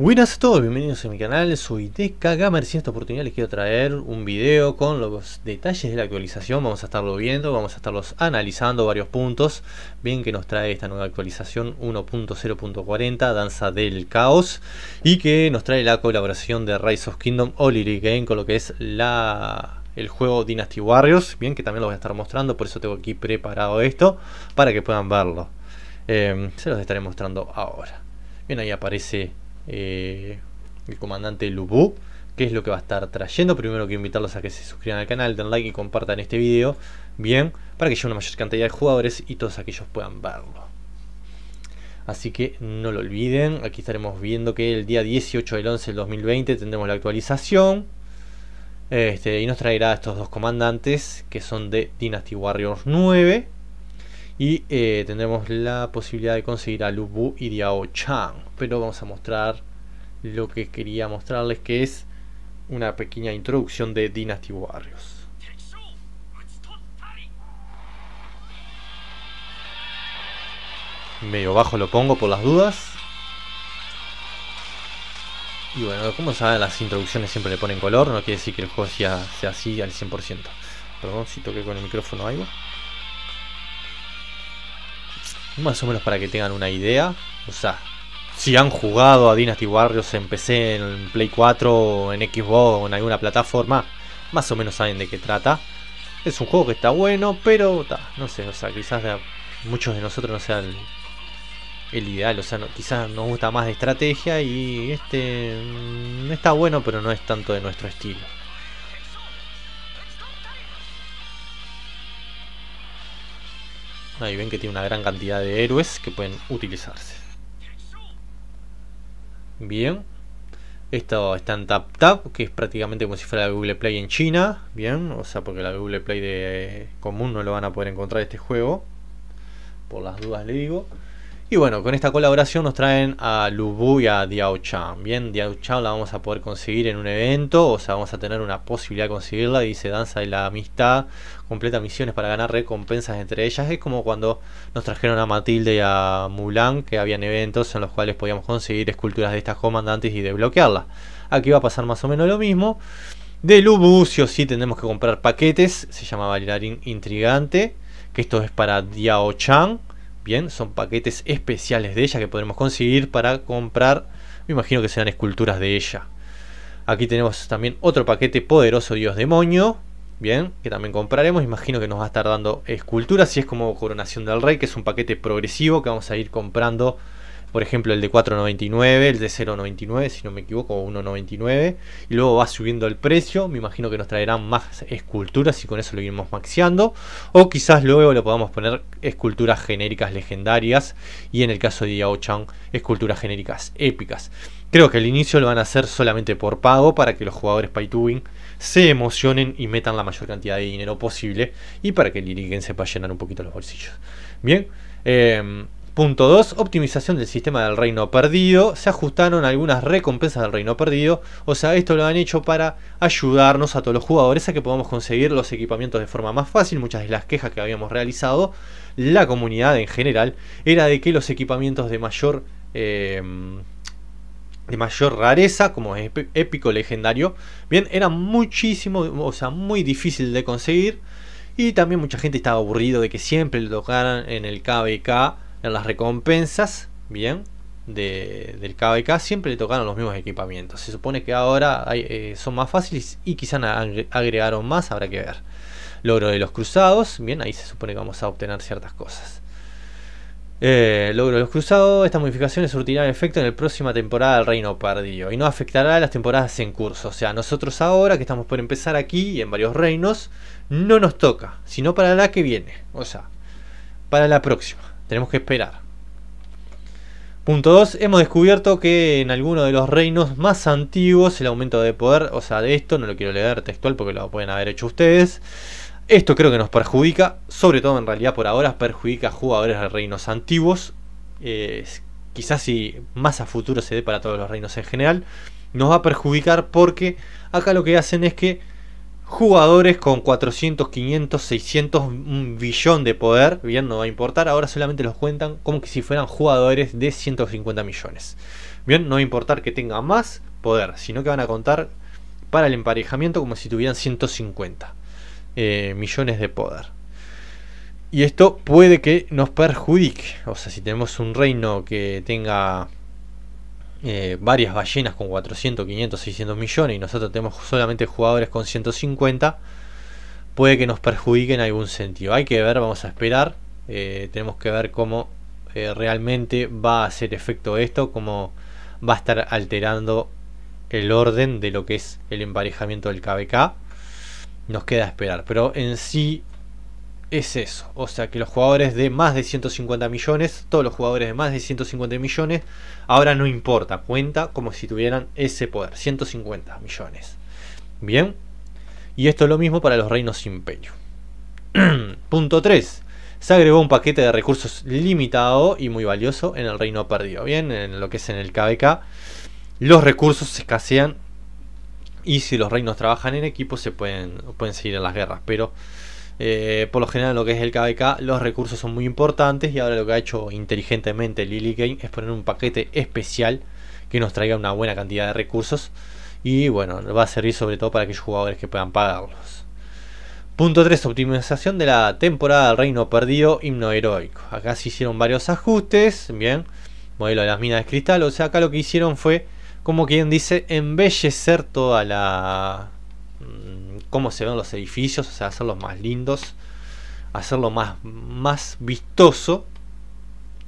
Buenas a todos, bienvenidos a mi canal, soy TK Gamer y en esta oportunidad les quiero traer un video con los detalles de la actualización, vamos a estarlo viendo, vamos a estarlos analizando varios puntos, bien que nos trae esta nueva actualización 1.0.40, Danza del Caos, y que nos trae la colaboración de Rise of Kingdom Lily Game con lo que es la el juego Dynasty Warriors, bien que también lo voy a estar mostrando, por eso tengo aquí preparado esto, para que puedan verlo. Eh, se los estaré mostrando ahora. Bien, ahí aparece eh, el comandante Lubu, que es lo que va a estar trayendo. Primero quiero invitarlos a que se suscriban al canal, den like y compartan este video, bien, para que llegue una mayor cantidad de jugadores y todos aquellos puedan verlo. Así que no lo olviden, aquí estaremos viendo que el día 18 del 11 del 2020 tendremos la actualización. Este, y nos traerá estos dos comandantes que son de Dynasty Warriors 9 y eh, tendremos la posibilidad de conseguir a Lubu y Diao Chang. Pero vamos a mostrar lo que quería mostrarles, que es una pequeña introducción de Dynasty Warriors. Medio bajo lo pongo por las dudas. Y bueno, como saben, las introducciones siempre le ponen color, no quiere decir que el juego sea, sea así al 100%. Perdón si toqué con el micrófono algo. Más o menos para que tengan una idea. O sea, si han jugado a Dynasty Warriors en PC, en Play 4, en Xbox o en alguna plataforma, más o menos saben de qué trata. Es un juego que está bueno, pero no sé, o sea, quizás muchos de nosotros no sean el, ideal, o sea, quizás nos gusta más de estrategia y este mm, está bueno, pero no es tanto de nuestro estilo. Ahí ven que tiene una gran cantidad de héroes que pueden utilizarse. Bien. Esto está en TapTap, que es prácticamente como si fuera la Google Play en China. Bien, o sea, porque la Google Play de eh, común no lo van a poder encontrar este juego. Por las dudas le digo. Y bueno, con esta colaboración nos traen a Lubu y a Diao Chan. Bien, Diao Chan la vamos a poder conseguir en un evento, o sea, vamos a tener una posibilidad de conseguirla. Dice Danza de la Amistad, completa misiones para ganar recompensas entre ellas. Es como cuando nos trajeron a Matilde y a Mulan, que habían eventos en los cuales podíamos conseguir esculturas de estas comandantes y desbloquearlas. Aquí va a pasar más o menos lo mismo. De Lubu, sí o sí, tendremos que comprar paquetes. Se llama Bailarín Intrigante, que esto es para Diao Chan Bien, son paquetes especiales de ella que podremos conseguir para comprar. Me imagino que serán esculturas de ella. Aquí tenemos también otro paquete poderoso Dios Demonio. Bien, que también compraremos. Imagino que nos va a estar dando esculturas. Y es como Coronación del Rey, que es un paquete progresivo que vamos a ir comprando por ejemplo el de 4.99, el de 0.99, si no me equivoco, 1.99, y luego va subiendo el precio, me imagino que nos traerán más esculturas y con eso lo iremos maxeando, o quizás luego le podamos poner esculturas genéricas legendarias, y en el caso de Yao Chang, esculturas genéricas épicas. Creo que al inicio lo van a hacer solamente por pago para que los jugadores pay se emocionen y metan la mayor cantidad de dinero posible y para que el Irigen sepa llenar un poquito los bolsillos. Bien, em, Punto 2. Optimización del sistema del reino perdido. Se ajustaron algunas recompensas del reino perdido. O sea, esto lo han hecho para ayudarnos a todos los jugadores a que podamos conseguir los equipamientos de forma más fácil. Muchas de las quejas que habíamos realizado, la comunidad en general, era de que los equipamientos de mayor... Eh, de mayor rareza, como épico legendario, bien, eran muchísimo, o sea, muy difícil de conseguir. Y también mucha gente estaba aburrido de que siempre lo tocaran en el KBK en las recompensas, bien, del KBK siempre le tocaron los mismos equipamientos. Se supone que ahora eh, son más fáciles y quizás agregaron más, habrá que ver. Logro de los cruzados, bien, ahí se supone que vamos a obtener ciertas cosas. Eh, logro de los cruzados, estas modificaciones surtirán efecto en la próxima temporada del Reino Perdido y no afectará a las temporadas en curso. O sea, nosotros ahora que estamos por empezar aquí en varios reinos, no nos toca, sino para la que viene, o sea, para la próxima. Tenemos que esperar. Punto 2. Hemos descubierto que en alguno de los reinos más antiguos el aumento de poder, o sea, de esto no lo quiero leer textual porque lo pueden haber hecho ustedes. Esto creo que nos perjudica, sobre todo en realidad por ahora, perjudica a jugadores de reinos antiguos. quizás si más a futuro se dé para todos los reinos en general, nos va a perjudicar porque acá lo que hacen es que jugadores con 400, 500, 600, un billón de poder, bien, no va a importar, ahora solamente los cuentan como que si fueran jugadores de 150 millones. Bien, no va a importar que tengan más poder, sino que van a contar para el emparejamiento como si tuvieran 150 eh, millones de poder. Y esto puede que nos perjudique, o sea, si tenemos un reino que tenga eh, varias ballenas con 400, 500, 600 millones y nosotros tenemos solamente jugadores con 150, puede que nos perjudique en algún sentido. Hay que ver, vamos a esperar, eh, tenemos que ver cómo eh, realmente va a hacer efecto esto, cómo va a estar alterando el orden de lo que es el emparejamiento del KBK. Nos queda esperar, pero en sí es eso. O sea, que los jugadores de más de 150 millones, todos los jugadores de más de 150 millones, ahora no importa, cuenta como si tuvieran ese poder, 150 millones. Bien, y esto es lo mismo para los reinos imperio. Punto 3. Se agregó un paquete de recursos limitado y muy valioso en el reino perdido. Bien, en lo que es en el KBK, los recursos se escasean y si los reinos trabajan en equipo se pueden, pueden seguir en las guerras, pero eh, por lo general, lo que es el KBK, los recursos son muy importantes y ahora lo que ha hecho inteligentemente Lily Game es poner un paquete especial que nos traiga una buena cantidad de recursos y bueno, va a servir sobre todo para aquellos jugadores que puedan pagarlos. Punto 3, optimización de la temporada del Reino Perdido, Himno Heroico. Acá se hicieron varios ajustes, bien, modelo de las minas de cristal, o sea, acá lo que hicieron fue, como quien dice, embellecer toda la, Mm, cómo se ven los edificios, o sea, hacerlos más lindos, hacerlo más, más vistoso.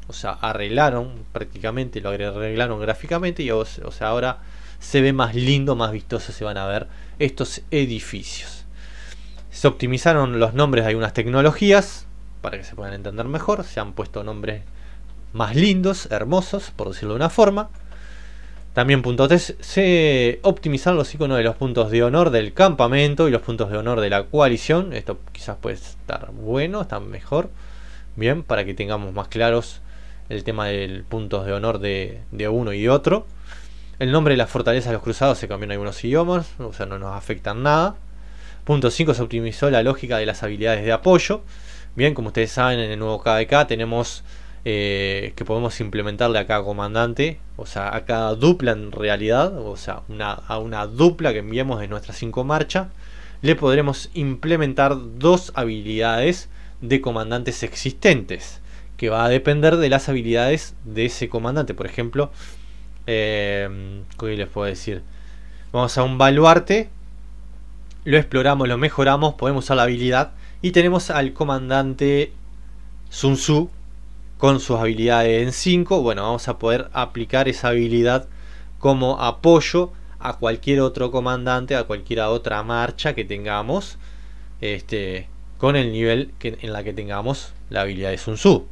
O sea, arreglaron prácticamente, lo arreglaron gráficamente y o sea, ahora se ve más lindo, más vistoso se van a ver estos edificios. Se optimizaron los nombres de algunas tecnologías para que se puedan entender mejor. Se han puesto nombres más lindos, hermosos, por decirlo de una forma. También punto 3, se optimizaron los iconos de los puntos de honor del campamento y los puntos de honor de la coalición. Esto quizás puede estar bueno, está mejor. Bien, para que tengamos más claros el tema del puntos de honor de, uno y otro. El nombre de las fortalezas de los cruzados se cambió en algunos idiomas, o sea, no nos afectan nada. Punto 5, se optimizó la lógica de las habilidades de apoyo. Bien, como ustedes saben, en el nuevo KDK tenemos eh, que podemos implementarle a cada comandante, o sea, a cada dupla en realidad, o sea, a una dupla que enviamos de nuestra 5 marcha, le podremos implementar dos habilidades de comandantes existentes, que va a depender de las habilidades de ese comandante. Por ejemplo, eh, les puedo decir? Vamos a un baluarte, lo exploramos, lo mejoramos, podemos usar la habilidad y tenemos al comandante Sun Tzu con sus habilidades en 5, bueno, vamos a poder aplicar esa habilidad como apoyo a cualquier otro comandante, a cualquier otra marcha que tengamos, este, con el nivel que, en la que tengamos la habilidad de Sun Tzu.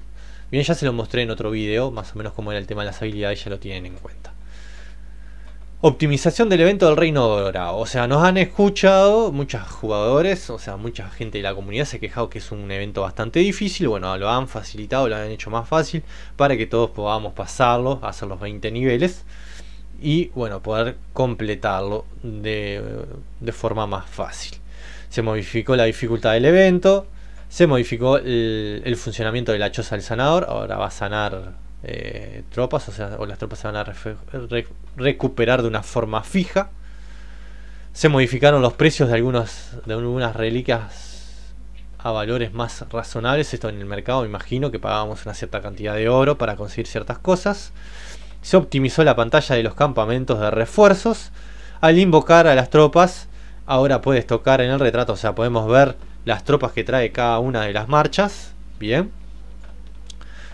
Bien, ya se lo mostré en otro video, más o menos cómo era el tema de las habilidades, ya lo tienen en cuenta. Optimización del evento del Reino Dorado. O sea, nos han escuchado muchos jugadores, o sea, mucha gente de la comunidad se ha quejado que es un evento bastante difícil. Bueno, lo han facilitado, lo han hecho más fácil para que todos podamos pasarlo, hacer los 20 niveles y, bueno, poder completarlo de, forma más fácil. Se modificó la dificultad del evento, se modificó el, el funcionamiento de la choza del sanador, ahora va a sanar eh, tropas, o sea, las tropas se van a recuperar de una forma fija. Se modificaron los precios de, algunas de algunas reliquias a valores más razonables. Esto en el mercado, me imagino que pagábamos una cierta cantidad de oro para conseguir ciertas cosas. Se optimizó la pantalla de los campamentos de refuerzos. Al invocar a las tropas, ahora puedes tocar en el retrato, o sea, podemos ver las tropas que trae cada una de las marchas. Bien.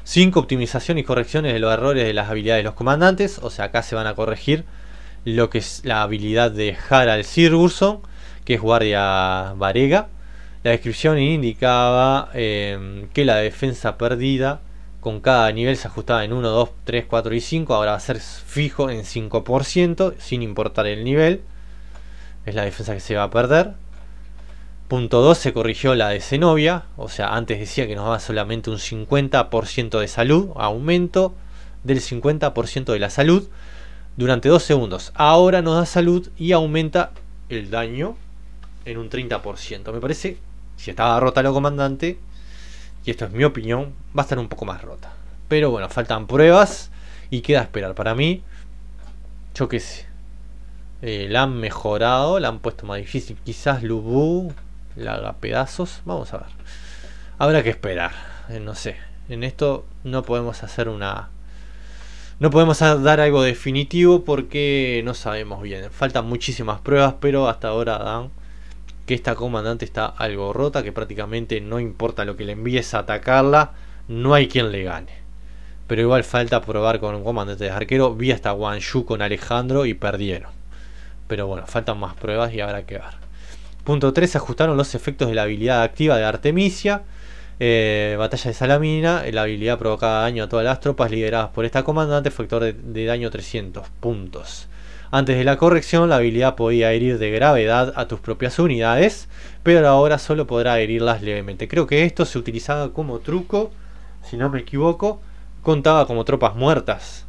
5. Optimización y correcciones de los errores de las habilidades de los comandantes. O sea, acá se van a corregir lo que es la habilidad de Harald Sigurdsson, que es guardia varega. La descripción indicaba em, que la defensa perdida con cada nivel se ajustaba en 1, 2, 3, 4 y 5. Ahora va a ser fijo en 5%, sin importar el nivel. Es la defensa que se va a perder. Punto 2 se corrigió la de Zenobia, o sea, antes decía que nos daba solamente un 50% de salud, aumento del 50% de la salud durante 2 segundos. Ahora nos da salud y aumenta el daño en un 30%. Me parece, si estaba rota lo comandante, y esto es mi opinión, va a estar un poco más rota. Pero bueno, faltan pruebas y queda esperar. Para mí, yo qué sé. Eh, la han mejorado, la han puesto más difícil. Quizás Lubu la haga pedazos. Vamos a ver. Habrá que esperar. Eh, no sé. En esto no podemos hacer una... No podemos dar algo definitivo porque no sabemos bien. Faltan muchísimas pruebas, pero hasta ahora dan que esta comandante está algo rota, que prácticamente no importa lo que le envíes a atacarla, no hay quien le gane. Pero igual falta probar con un comandante de arquero. Vi hasta Yu con Alejandro y perdieron. Pero bueno, faltan más pruebas y habrá que ver. Punto 3. Se ajustaron los efectos de la habilidad activa de Artemisia. Eh, batalla de Salamina. La habilidad provocaba daño a todas las tropas lideradas por esta comandante. Factor de, de daño 300 puntos. Antes de la corrección, la habilidad podía herir de gravedad a tus propias unidades, pero ahora solo podrá herirlas levemente. Creo que esto se utilizaba como truco, si no me equivoco, contaba como tropas muertas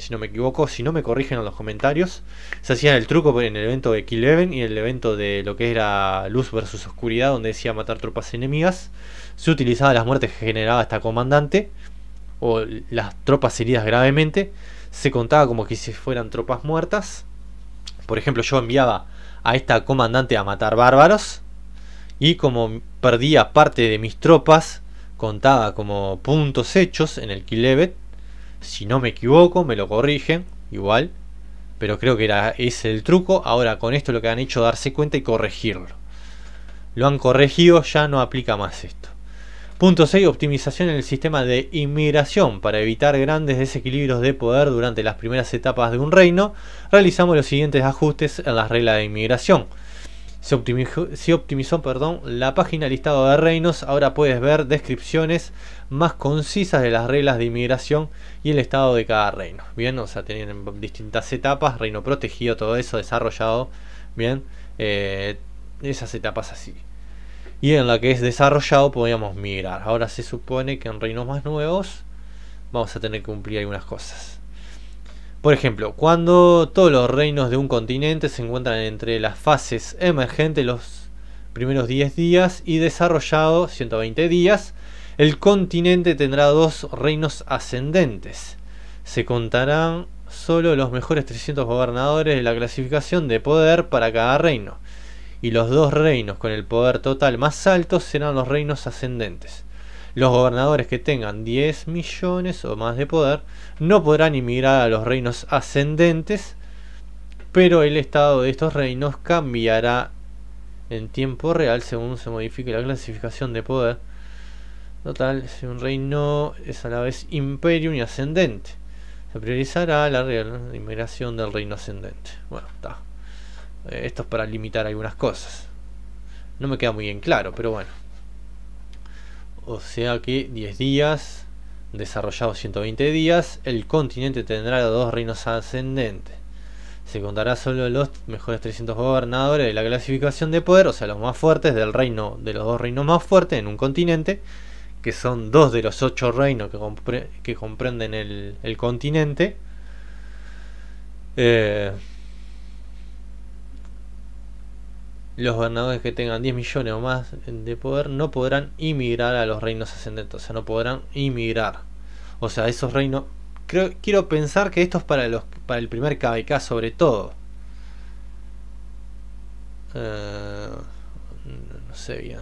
si no me equivoco, si no me corrigen en los comentarios, se hacía el truco en el evento de Kill y en el evento de lo que era Luz versus Oscuridad, donde decía matar tropas enemigas, se utilizaba las muertes que generaba esta comandante o las tropas heridas gravemente, se contaba como que si fueran tropas muertas. Por ejemplo, yo enviaba a esta comandante a matar bárbaros y como perdía parte de mis tropas, contaba como puntos hechos en el Kill si no me equivoco, me lo corrigen, igual. Pero creo que era, es el truco. Ahora con esto lo que han hecho darse cuenta y corregirlo. Lo han corregido, ya no aplica más esto. Punto 6. Optimización en el sistema de inmigración. Para evitar grandes desequilibrios de poder durante las primeras etapas de un reino, realizamos los siguientes ajustes en las reglas de inmigración. Se optimizó, se optimizó perdón, la página listado de reinos, ahora puedes ver descripciones más concisas de las reglas de inmigración y el estado de cada reino. Bien, o sea, tienen distintas etapas, reino protegido, todo eso desarrollado, bien, eh, esas etapas así. Y en la que es desarrollado podríamos migrar. Ahora se supone que en reinos más nuevos vamos a tener que cumplir algunas cosas. Por ejemplo, cuando todos los reinos de un continente se encuentran entre las fases emergentes los primeros 10 días y desarrollado 120 días, el continente tendrá dos reinos ascendentes. Se contarán solo los mejores 300 gobernadores de la clasificación de poder para cada reino, y los dos reinos con el poder total más alto serán los reinos ascendentes los gobernadores que tengan 10 millones o más de poder no podrán inmigrar a los reinos ascendentes, pero el estado de estos reinos cambiará en tiempo real según se modifique la clasificación de poder. Total, si un reino es a la vez imperium y ascendente, se priorizará la, inmigración del reino ascendente. Bueno, está. Eh, esto es para limitar algunas cosas. No me queda muy bien claro, pero bueno o sea que 10 días, desarrollados 120 días, el continente tendrá los dos reinos ascendentes. Se contará solo los mejores 300 gobernadores de la clasificación de poder, o sea, los más fuertes del reino, de los dos reinos más fuertes en un continente, que son dos de los ocho reinos que, comprenden el, el continente. Eh, los gobernadores que tengan 10 millones o más de poder no podrán inmigrar a los reinos ascendentes, o sea, no podrán inmigrar. O sea, esos reinos... Creo, quiero pensar que esto es para, los, para el primer KBK sobre todo. Eh, no sé bien.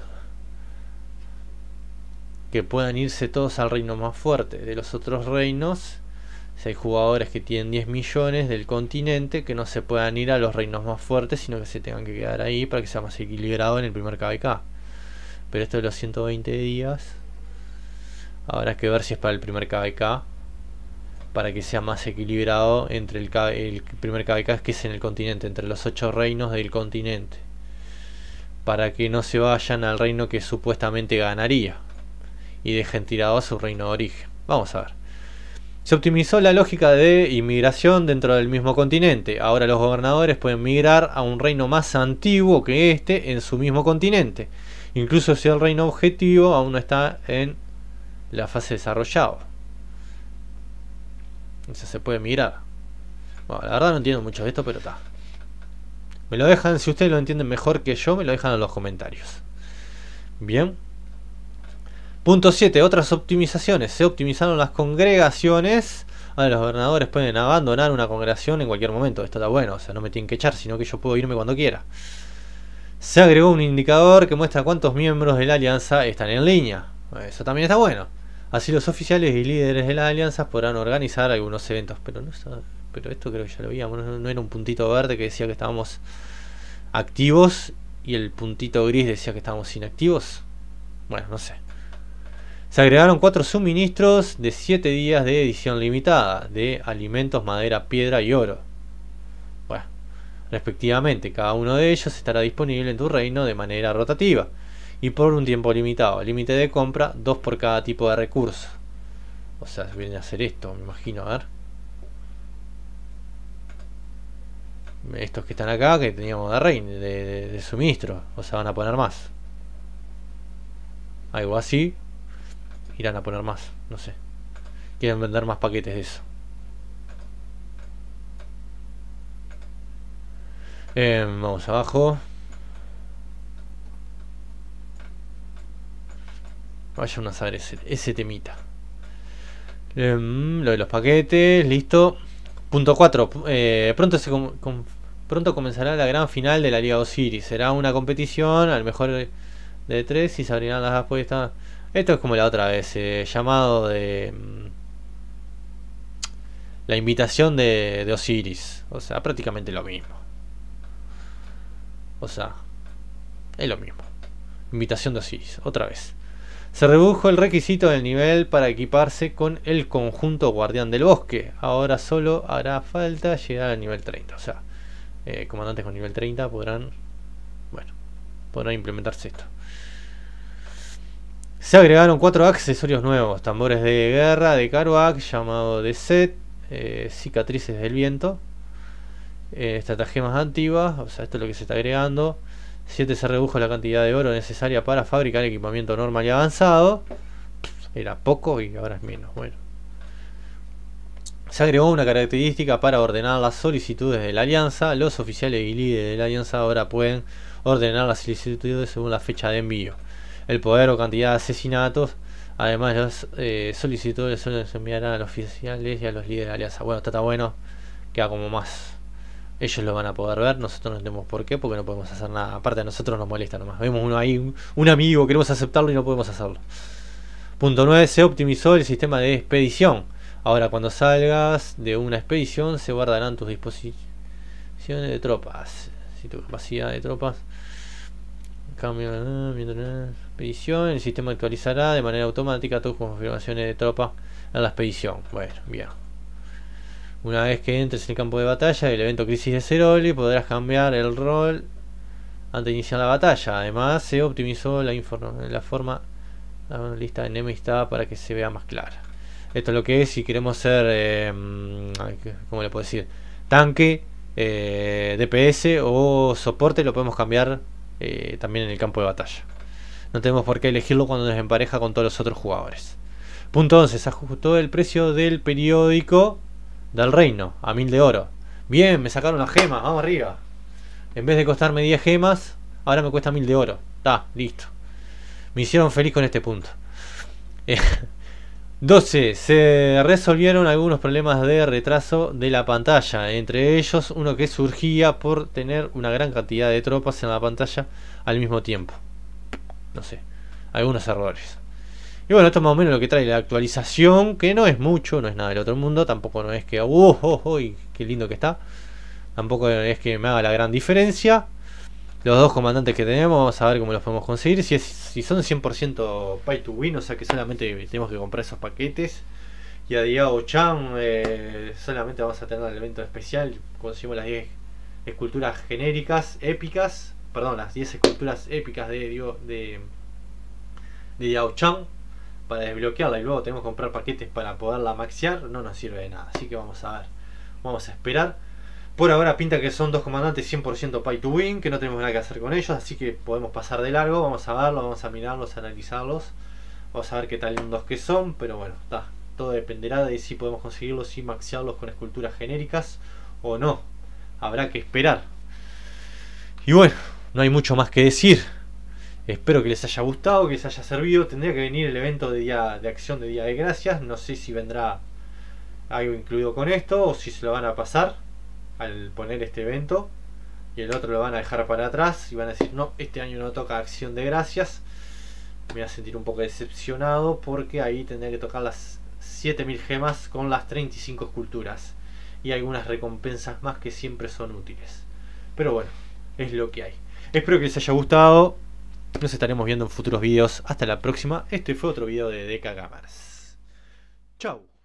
Que puedan irse todos al reino más fuerte. De los otros reinos si hay jugadores que tienen 10 millones del continente que no se puedan ir a los reinos más fuertes, sino que se tengan que quedar ahí para que sea más equilibrado en el primer KBK. Pero esto de los 120 días, habrá que ver si es para el primer KBK, para que sea más equilibrado entre el, el primer KBK que es en el continente, entre los 8 reinos del continente, para que no se vayan al reino que supuestamente ganaría y dejen tirado a su reino de origen. Vamos a ver. Se optimizó la lógica de inmigración dentro del mismo continente. Ahora los gobernadores pueden migrar a un reino más antiguo que este en su mismo continente. Incluso si el reino objetivo aún no está en la fase desarrollada. Entonces se puede migrar. Bueno, la verdad no entiendo mucho de esto, pero está. Me lo dejan, si ustedes lo entienden mejor que yo, me lo dejan en los comentarios. Bien. Punto 7. Otras optimizaciones. Se optimizaron las congregaciones. Ah, los gobernadores pueden abandonar una congregación en cualquier momento. Esto está bueno. O sea, no me tienen que echar, sino que yo puedo irme cuando quiera. Se agregó un indicador que muestra cuántos miembros de la alianza están en línea. Eso también está bueno. Así los oficiales y líderes de la alianza podrán organizar algunos eventos. Pero no está, pero esto creo que ya lo veíamos. no, era un puntito verde que decía que estábamos activos y el puntito gris decía que estábamos inactivos. Bueno, no sé. Se agregaron cuatro suministros de 7 días de edición limitada, de alimentos, madera, piedra y oro. Bueno, respectivamente, cada uno de ellos estará disponible en tu reino de manera rotativa y por un tiempo limitado. Límite de compra, 2 por cada tipo de recurso. O sea, viene a hacer esto, me imagino, a ver. Estos que están acá, que teníamos de reino, de, de suministro. O sea, van a poner más. Algo así, irán a poner más, no sé. Quieren vender más paquetes de eso. Em, vamos abajo. Vaya una saber ese, temita. Em, lo de los paquetes, listo. Punto 4. Eh, pronto, pronto comenzará la gran final de la Liga Osiris. Será una competición al mejor de tres y se abrirán las apuestas esto es como la otra vez, eh, llamado de... Mm, la invitación de, Osiris. O sea, prácticamente lo mismo. O sea, es lo mismo. Invitación de Osiris, otra vez. Se redujo el requisito del nivel para equiparse con el conjunto guardián del bosque. Ahora solo hará falta llegar al nivel 30. O sea, eh, comandantes con nivel 30 podrán, bueno, podrán implementarse esto. Se agregaron cuatro accesorios nuevos, tambores de guerra de Karuak, llamado de set, eh, cicatrices del viento, eh, estratagemas antiguas, o sea, esto es lo que se está agregando. 7 se redujo la cantidad de oro necesaria para fabricar equipamiento normal y avanzado. Era poco y ahora es menos, bueno. Se agregó una característica para ordenar las solicitudes de la alianza. Los oficiales y líderes de la alianza ahora pueden ordenar las solicitudes según la fecha de envío el poder o cantidad de asesinatos. Además, los eh, solicitudes solo se enviarán a los oficiales y a los líderes de alianza. Bueno, está, bueno, queda como más. Ellos lo van a poder ver, nosotros no tenemos por qué, porque no podemos hacer nada. Aparte, a nosotros nos molesta nomás. Vemos uno ahí, un, amigo, queremos aceptarlo y no podemos hacerlo. Punto 9. Se optimizó el sistema de expedición. Ahora, cuando salgas de una expedición, se guardarán tus disposiciones de tropas. Si tu capacidad de tropas cambio ah, mientras. Expedición, el sistema actualizará de manera automática tus confirmaciones de tropas en la expedición. Bueno, bien. Una vez que entres en el campo de batalla el evento Crisis de Ceroli, podrás cambiar el rol antes de iniciar la batalla. Además, se optimizó la, la forma, la lista de enemistad para que se vea más clara. Esto es lo que es si queremos ser, eh, le puedo decir? Tanque, eh, DPS o soporte, lo podemos cambiar eh, también en el campo de batalla. No tenemos por qué elegirlo cuando nos empareja con todos los otros jugadores. Punto 11. Se ajustó el precio del periódico del reino a 1000 de oro. Bien, me sacaron las gema, vamos arriba. En vez de costarme 10 gemas, ahora me cuesta 1000 de oro. Está, listo. Me hicieron feliz con este punto. 12. Eh, se resolvieron algunos problemas de retraso de la pantalla. Entre ellos, uno que surgía por tener una gran cantidad de tropas en la pantalla al mismo tiempo no sé, algunos errores. Y bueno, esto es más o menos lo que trae la actualización, que no es mucho, no es nada del otro mundo, tampoco no es que, oh, oh, oh, oh qué lindo que está, tampoco es que me haga la gran diferencia. Los dos comandantes que tenemos, vamos a ver cómo los podemos conseguir. Si, si son 100% pay to win, o sea que solamente tenemos que comprar esos paquetes. Y a Diego Chan eh, solamente vamos a tener el evento especial. Conseguimos las 10 esculturas genéricas, épicas perdón, las 10 esculturas épicas de, de, Yao Chang para desbloquearla y luego tenemos que comprar paquetes para poderla maxear no nos sirve de nada. Así que vamos a ver, vamos a esperar. Por ahora pinta que son dos comandantes 100% pay to win, que no tenemos nada que hacer con ellos, así que podemos pasar de largo. Vamos a verlos, vamos a mirarlos, a analizarlos. Vamos a ver qué tal lindos que son, pero bueno, está. Todo dependerá de si podemos conseguirlos y maxearlos con esculturas genéricas o no. Habrá que esperar. Y bueno, no hay mucho más que decir. Espero que les haya gustado, que les haya servido. Tendría que venir el evento de de acción de Día de Gracias. No sé si vendrá algo incluido con esto o si se lo van a pasar al poner este evento y el otro lo van a dejar para atrás y van a decir no, este año no toca acción de gracias. Me voy a sentir un poco decepcionado porque ahí tendría que tocar las 7000 gemas con las 35 esculturas y algunas recompensas más que siempre son útiles. Pero bueno, es lo que hay. Espero que les haya gustado. Nos estaremos viendo en futuros vídeos. Hasta la próxima. Este fue otro video de Deca Gamers. Chau.